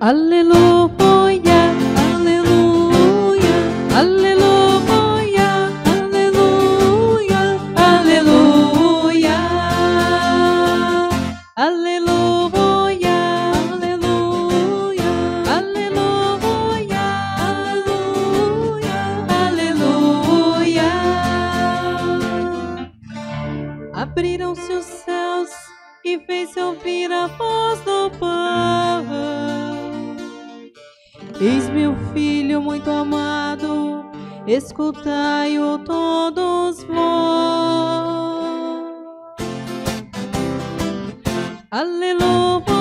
Aleluia, aleluia, aleluia, aleluia, aleluia, aleluia, aleluia, aleluia, aleluia, aleluia. Abriram-se os céus e fez se ouvir a voz Eis meu filho muito amado, escutai-o todos vós. Aleluia.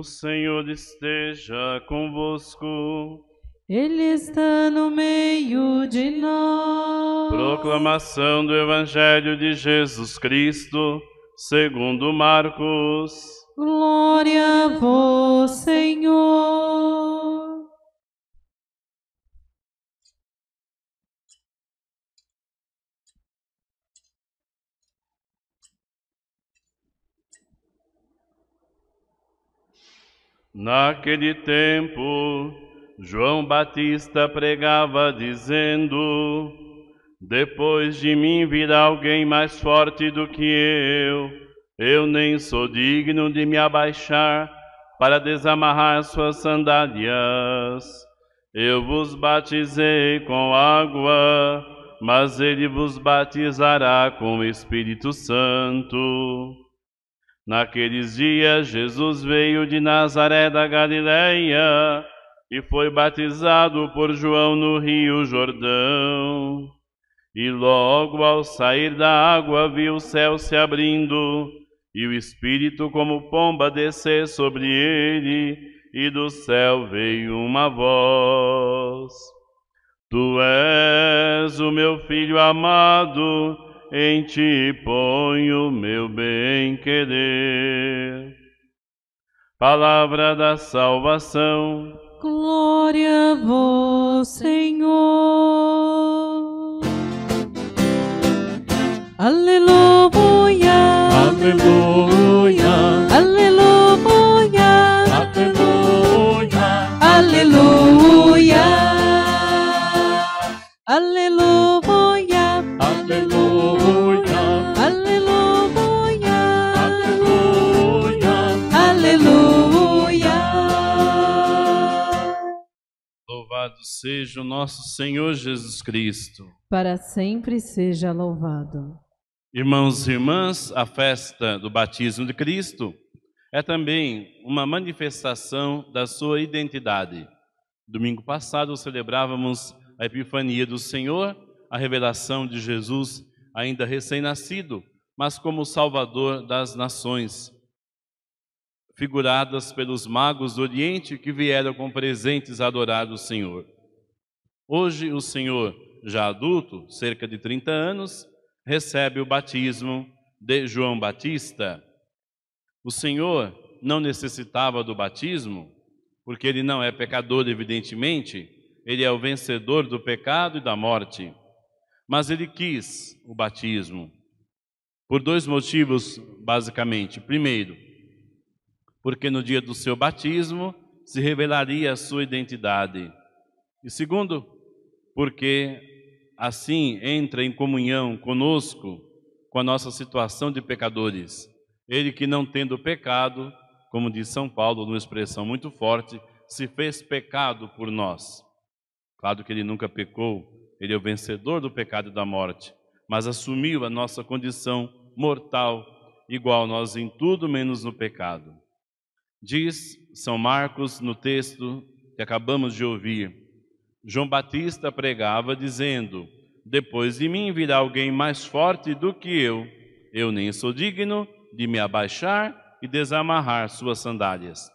O Senhor esteja convosco. Ele está no meio de nós. Proclamação do Evangelho de Jesus Cristo, segundo Marcos. Glória a vós, Senhor. Naquele tempo, João Batista pregava dizendo: Depois de mim virá alguém mais forte do que eu. Eu nem sou digno de me abaixar para desamarrar suas sandálias. Eu vos batizei com água, mas ele vos batizará com o Espírito Santo. Naqueles dias, Jesus veio de Nazaré da Galileia e foi batizado por João no rio Jordão. E logo ao sair da água, viu o céu se abrindo e o Espírito como pomba descer sobre ele, e do céu veio uma voz: Tu és o meu filho amado em ti ponho meu bem querer. Palavra da salvação. Glória a vós, Senhor. Aleluia. Aleluia. seja o nosso Senhor Jesus Cristo. Para sempre seja louvado. Irmãos e irmãs, a festa do batismo de Cristo é também uma manifestação da sua identidade. Domingo passado celebrávamos a Epifania do Senhor, a revelação de Jesus, ainda recém-nascido, mas como Salvador das nações, figuradas pelos magos do Oriente que vieram com presentes adorar o Senhor. Hoje, o senhor, já adulto, cerca de 30 anos, recebe o batismo de João Batista. O senhor não necessitava do batismo, porque ele não é pecador, evidentemente, ele é o vencedor do pecado e da morte. Mas ele quis o batismo por dois motivos, basicamente. Primeiro, porque no dia do seu batismo se revelaria a sua identidade. E segundo, porque assim entra em comunhão conosco com a nossa situação de pecadores. Ele que não tendo pecado, como diz São Paulo numa expressão muito forte, se fez pecado por nós. Claro que ele nunca pecou, ele é o vencedor do pecado e da morte, mas assumiu a nossa condição mortal, igual nós em tudo menos no pecado. Diz São Marcos no texto que acabamos de ouvir: João Batista pregava dizendo: Depois de mim virá alguém mais forte do que eu. Eu nem sou digno de me abaixar e desamarrar suas sandálias.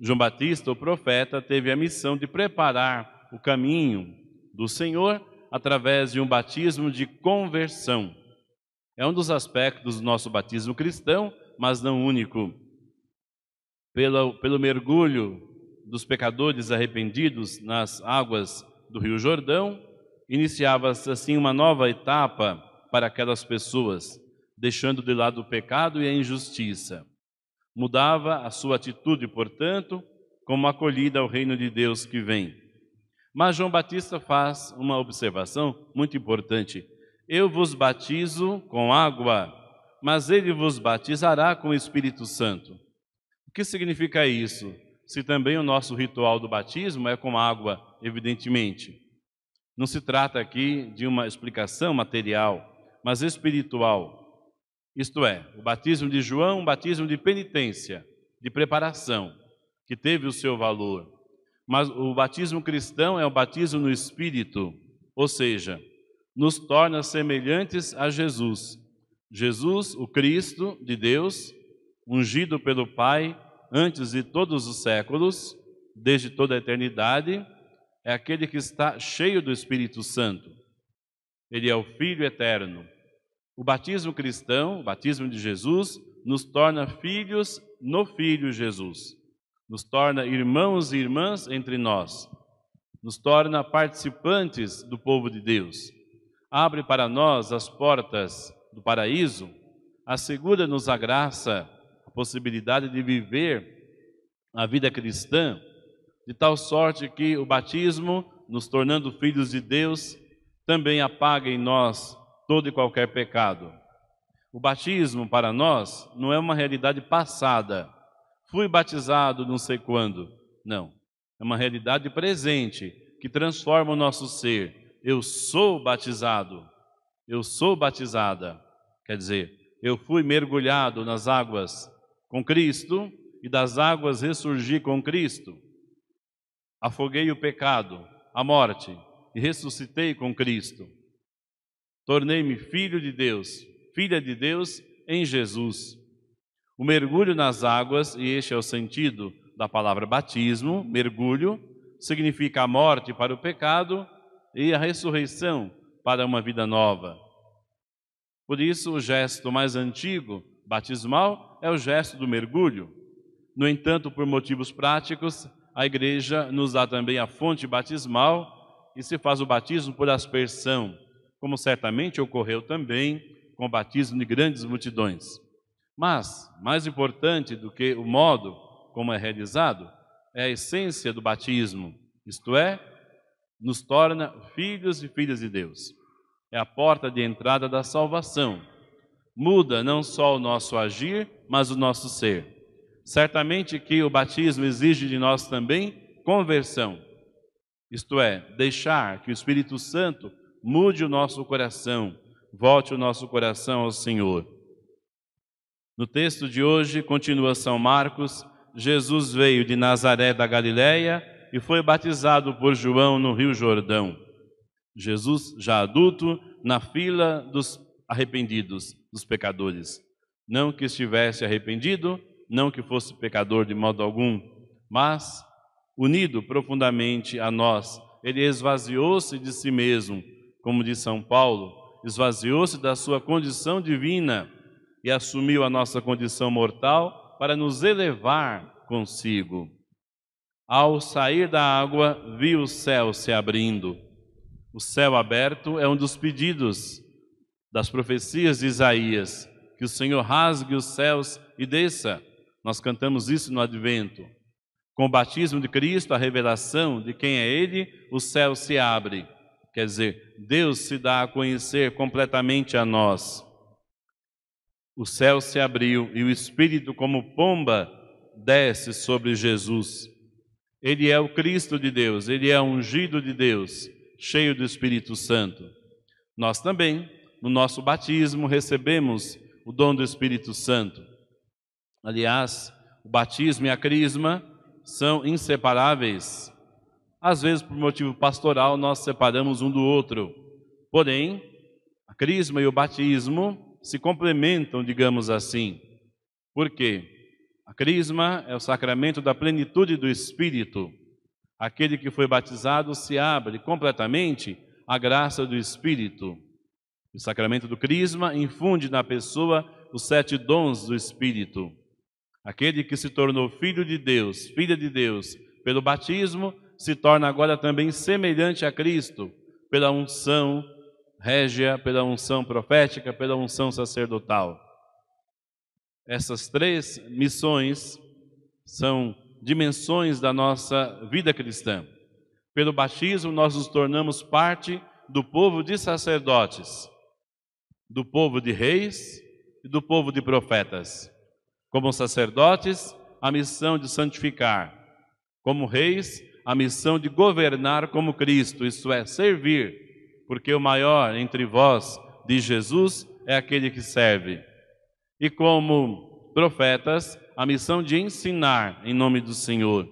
João Batista, o profeta, teve a missão de preparar o caminho do Senhor através de um batismo de conversão. É um dos aspectos do nosso batismo cristão, mas não único. Pelo, pelo mergulho dos pecadores arrependidos nas águas do Rio Jordão, iniciava-se assim uma nova etapa para aquelas pessoas, deixando de lado o pecado e a injustiça. Mudava a sua atitude, portanto, como acolhida ao reino de Deus que vem. Mas João Batista faz uma observação muito importante. Eu vos batizo com água, mas ele vos batizará com o Espírito Santo. O que significa isso? se também o nosso ritual do batismo é com água, evidentemente. Não se trata aqui de uma explicação material, mas espiritual. Isto é, o batismo de João, um batismo de penitência, de preparação, que teve o seu valor. Mas o batismo cristão é o batismo no espírito, ou seja, nos torna semelhantes a Jesus. Jesus, o Cristo de Deus, ungido pelo Pai antes de todos os séculos, desde toda a eternidade, é aquele que está cheio do Espírito Santo. Ele é o Filho eterno. O batismo cristão, o batismo de Jesus, nos torna filhos no Filho Jesus, nos torna irmãos e irmãs entre nós, nos torna participantes do povo de Deus, abre para nós as portas do paraíso, assegura-nos a graça possibilidade de viver a vida cristã, de tal sorte que o batismo, nos tornando filhos de Deus, também apaga em nós todo e qualquer pecado. O batismo para nós não é uma realidade passada. Fui batizado não sei quando. Não. É uma realidade presente que transforma o nosso ser. Eu sou batizado. Eu sou batizada. Quer dizer, eu fui mergulhado nas águas com Cristo e das águas ressurgi com Cristo. Afoguei o pecado, a morte e ressuscitei com Cristo. Tornei-me filho de Deus, filha de Deus em Jesus. O mergulho nas águas, e este é o sentido da palavra batismo, mergulho, significa a morte para o pecado e a ressurreição para uma vida nova. Por isso, o gesto mais antigo, batismal, é o gesto do mergulho. No entanto, por motivos práticos, a igreja nos dá também a fonte batismal e se faz o batismo por aspersão, como certamente ocorreu também com o batismo de grandes multidões. Mas, mais importante do que o modo como é realizado, é a essência do batismo, isto é, nos torna filhos e filhas de Deus. É a porta de entrada da salvação. Muda não só o nosso agir, mas o nosso ser. Certamente que o batismo exige de nós também conversão, isto é, deixar que o Espírito Santo mude o nosso coração, volte o nosso coração ao Senhor. No texto de hoje, continua São Marcos, Jesus veio de Nazaré da Galiléia e foi batizado por João no Rio Jordão. Jesus já adulto, na fila dos arrependidos, dos pecadores não que estivesse arrependido, não que fosse pecador de modo algum, mas unido profundamente a nós, ele esvaziou-se de si mesmo, como diz São Paulo, esvaziou-se da sua condição divina e assumiu a nossa condição mortal para nos elevar consigo. Ao sair da água, viu o céu se abrindo. O céu aberto é um dos pedidos das profecias de Isaías que o Senhor rasgue os céus e desça. Nós cantamos isso no advento. Com o batismo de Cristo, a revelação de quem é Ele, o céu se abre. Quer dizer, Deus se dá a conhecer completamente a nós. O céu se abriu e o Espírito, como pomba, desce sobre Jesus. Ele é o Cristo de Deus, ele é ungido de Deus, cheio do Espírito Santo. Nós também, no nosso batismo, recebemos o dom do Espírito Santo. Aliás, o batismo e a crisma são inseparáveis. Às vezes, por motivo pastoral, nós separamos um do outro. Porém, a crisma e o batismo se complementam, digamos assim. Por quê? A crisma é o sacramento da plenitude do Espírito. Aquele que foi batizado se abre completamente à graça do Espírito. O sacramento do Crisma infunde na pessoa os sete dons do Espírito. Aquele que se tornou filho de Deus, filha de Deus, pelo batismo, se torna agora também semelhante a Cristo, pela unção régia, pela unção profética, pela unção sacerdotal. Essas três missões são dimensões da nossa vida cristã. Pelo batismo, nós nos tornamos parte do povo de sacerdotes do povo de reis e do povo de profetas. Como sacerdotes, a missão de santificar. Como reis, a missão de governar como Cristo, isto é, servir, porque o maior entre vós, de Jesus, é aquele que serve. E como profetas, a missão de ensinar em nome do Senhor.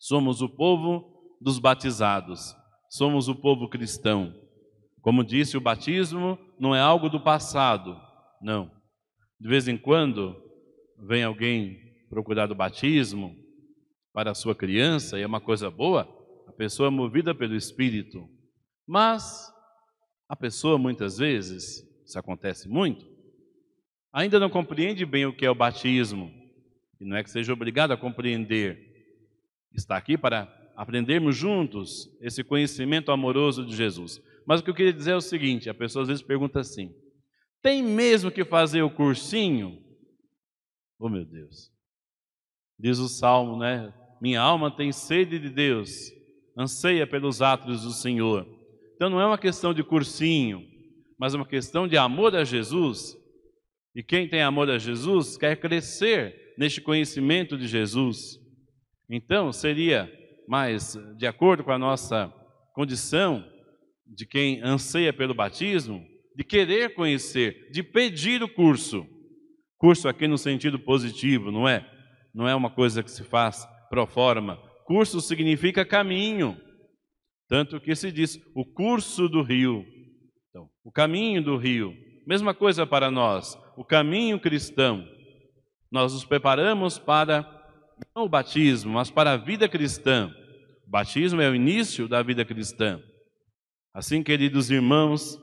Somos o povo dos batizados, somos o povo cristão. Como disse o batismo, não é algo do passado, não. De vez em quando vem alguém procurar o batismo para a sua criança, e é uma coisa boa, a pessoa é movida pelo Espírito. Mas a pessoa muitas vezes, isso acontece muito, ainda não compreende bem o que é o batismo. E não é que seja obrigado a compreender. Está aqui para aprendermos juntos esse conhecimento amoroso de Jesus. Mas o que eu queria dizer é o seguinte: a pessoa às vezes pergunta assim: tem mesmo que fazer o cursinho? Oh, meu Deus. Diz o salmo, né? Minha alma tem sede de Deus, anseia pelos atos do Senhor. Então não é uma questão de cursinho, mas é uma questão de amor a Jesus. E quem tem amor a Jesus quer crescer neste conhecimento de Jesus. Então seria mais de acordo com a nossa condição de quem anseia pelo batismo, de querer conhecer, de pedir o curso. Curso aqui no sentido positivo, não é? Não é uma coisa que se faz pro forma. Curso significa caminho. Tanto que se diz o curso do rio. Então, o caminho do rio. Mesma coisa para nós, o caminho cristão. Nós nos preparamos para não o batismo, mas para a vida cristã. O batismo é o início da vida cristã. Assim, queridos irmãos,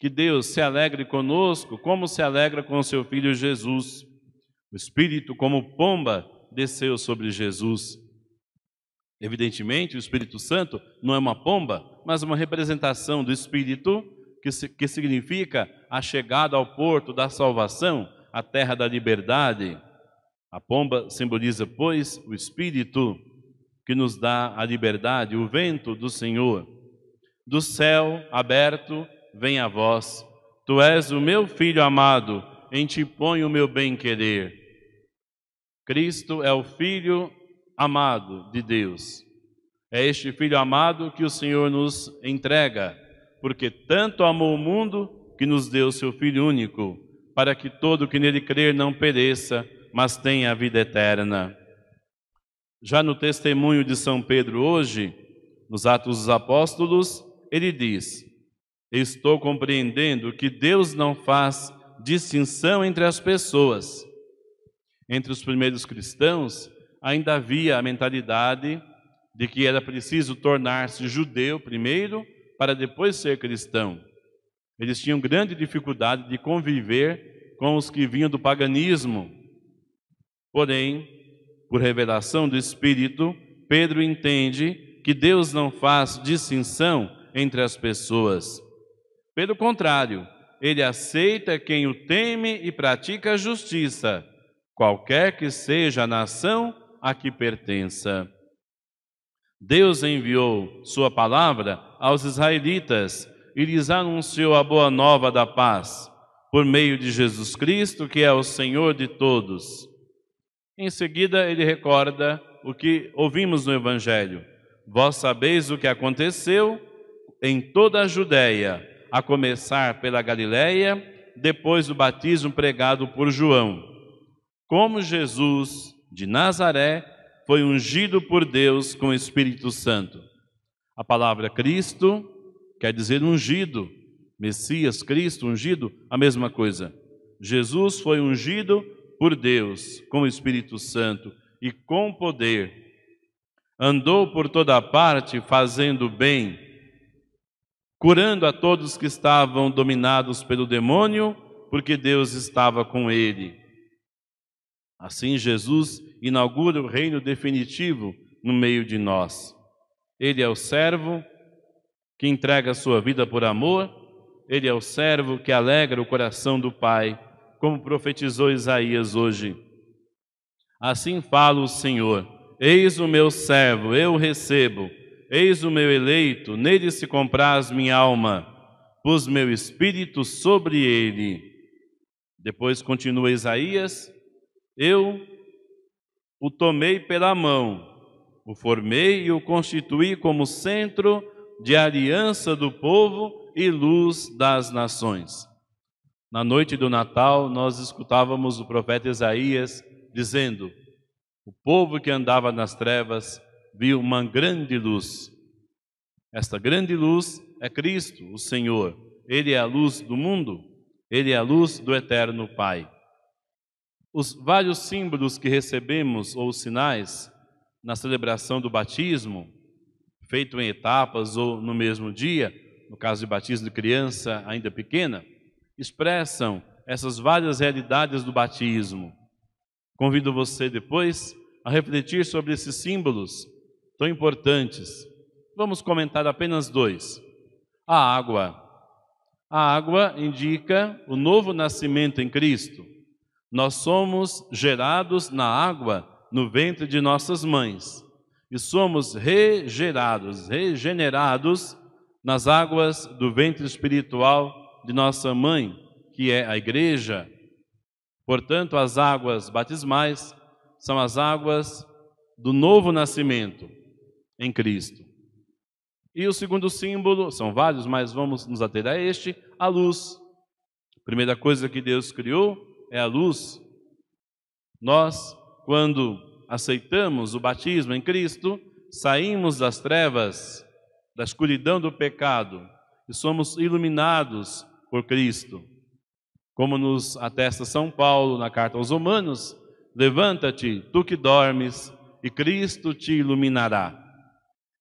que Deus se alegre conosco, como se alegra com seu filho Jesus. O Espírito, como pomba, desceu sobre Jesus. Evidentemente, o Espírito Santo não é uma pomba, mas uma representação do Espírito, que, que significa a chegada ao porto da salvação, a terra da liberdade. A pomba simboliza, pois, o Espírito que nos dá a liberdade, o vento do Senhor. Do céu aberto vem a voz. Tu és o meu filho amado, em ti ponho o meu bem-querer. Cristo é o filho amado de Deus. É este filho amado que o Senhor nos entrega, porque tanto amou o mundo que nos deu seu filho único, para que todo que nele crer não pereça, mas tenha a vida eterna. Já no testemunho de São Pedro hoje, nos Atos dos Apóstolos, ele diz: Estou compreendendo que Deus não faz distinção entre as pessoas. Entre os primeiros cristãos, ainda havia a mentalidade de que era preciso tornar-se judeu primeiro para depois ser cristão. Eles tinham grande dificuldade de conviver com os que vinham do paganismo. Porém, por revelação do Espírito, Pedro entende que Deus não faz distinção entre as pessoas. Pelo contrário, ele aceita quem o teme e pratica a justiça, qualquer que seja a nação a que pertença. Deus enviou sua palavra aos israelitas e lhes anunciou a boa nova da paz, por meio de Jesus Cristo, que é o Senhor de todos. Em seguida, ele recorda o que ouvimos no Evangelho. Vós sabeis o que aconteceu em toda a Judéia, a começar pela Galiléia, depois do batismo pregado por João. Como Jesus de Nazaré foi ungido por Deus com o Espírito Santo. A palavra Cristo quer dizer ungido, Messias, Cristo, ungido, a mesma coisa. Jesus foi ungido por Deus com o Espírito Santo e com poder. Andou por toda parte fazendo bem curando a todos que estavam dominados pelo demônio, porque Deus estava com ele. Assim, Jesus inaugura o reino definitivo no meio de nós. Ele é o servo que entrega a sua vida por amor, ele é o servo que alegra o coração do Pai, como profetizou Isaías hoje. Assim fala o Senhor: Eis o meu servo, eu recebo Eis o meu eleito, nele se compraz minha alma, pus meu espírito sobre ele. Depois continua Isaías: Eu o tomei pela mão, o formei e o constituí como centro de aliança do povo e luz das nações. Na noite do Natal, nós escutávamos o profeta Isaías dizendo: O povo que andava nas trevas viu uma grande luz. Esta grande luz é Cristo, o Senhor. Ele é a luz do mundo, ele é a luz do eterno Pai. Os vários símbolos que recebemos ou sinais na celebração do batismo, feito em etapas ou no mesmo dia, no caso de batismo de criança ainda pequena, expressam essas várias realidades do batismo. Convido você depois a refletir sobre esses símbolos tão importantes. Vamos comentar apenas dois. A água. A água indica o novo nascimento em Cristo. Nós somos gerados na água no ventre de nossas mães e somos regerados, regenerados nas águas do ventre espiritual de nossa mãe, que é a igreja. Portanto, as águas batismais são as águas do novo nascimento em Cristo. E o segundo símbolo, são vários, mas vamos nos ater a este, a luz. A primeira coisa que Deus criou é a luz. Nós, quando aceitamos o batismo em Cristo, saímos das trevas, da escuridão do pecado e somos iluminados por Cristo. Como nos atesta São Paulo na carta aos Romanos, levanta-te, tu que dormes, e Cristo te iluminará.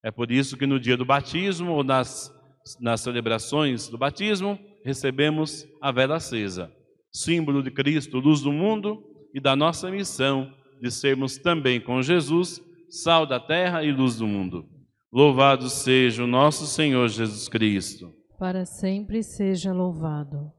É por isso que no dia do batismo, ou nas, nas celebrações do batismo, recebemos a vela acesa, símbolo de Cristo, luz do mundo e da nossa missão de sermos também com Jesus, sal da terra e luz do mundo. Louvado seja o nosso Senhor Jesus Cristo. Para sempre seja louvado.